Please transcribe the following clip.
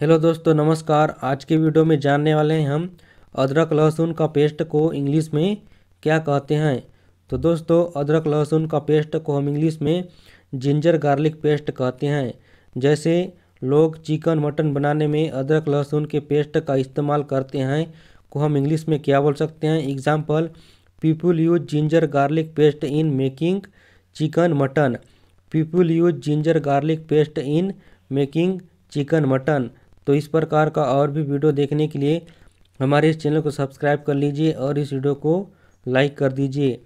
hello दोस्तों नमस्कार आज के वीडियो में जानने वाले हैं हम अदरक लहसुन का पेस्ट को इंग्लिश में क्या कहते हैं तो दोस्तों अदरक लहसुन का पेस्ट को हम इंग्लिश में जिंजर गार्लिक पेस्ट कहते हैं जैसे लोग चिकन मटन बनाने में अदरक लहसुन के पेस्ट का इस्तेमाल करते हैं को हम इंग्लिश में क्या बोल सकते हैं example people use ginger garlic paste in making chicken mutton people use ginger garlic paste in making chicken mutton तो इस प्रकार का और भी वीडियो देखने के लिए हमारे इस चैनल को सब्सक्राइब कर लीजिए और इस वीडियो को लाइक कर दीजिए